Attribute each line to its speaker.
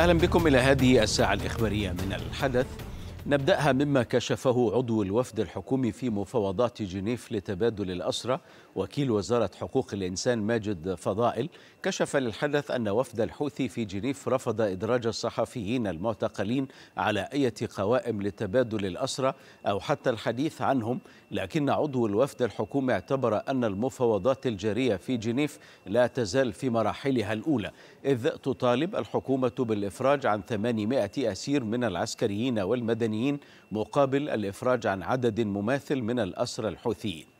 Speaker 1: أهلا بكم إلى هذه الساعة الإخبارية من الحدث نبدأها مما كشفه عضو الوفد الحكومي في مفاوضات جنيف لتبادل الأسرى وكيل وزارة حقوق الإنسان ماجد فضائل كشف للحدث أن وفد الحوثي في جنيف رفض إدراج الصحفيين المعتقلين على أي قوائم لتبادل الأسرى أو حتى الحديث عنهم لكن عضو الوفد الحكومي اعتبر أن المفاوضات الجارية في جنيف لا تزال في مراحلها الأولى إذ تطالب الحكومة بالإفراج عن 800 أسير من العسكريين والمدنيين المدنيين مقابل الإفراج عن عدد مماثل من الأسرى الحوثيين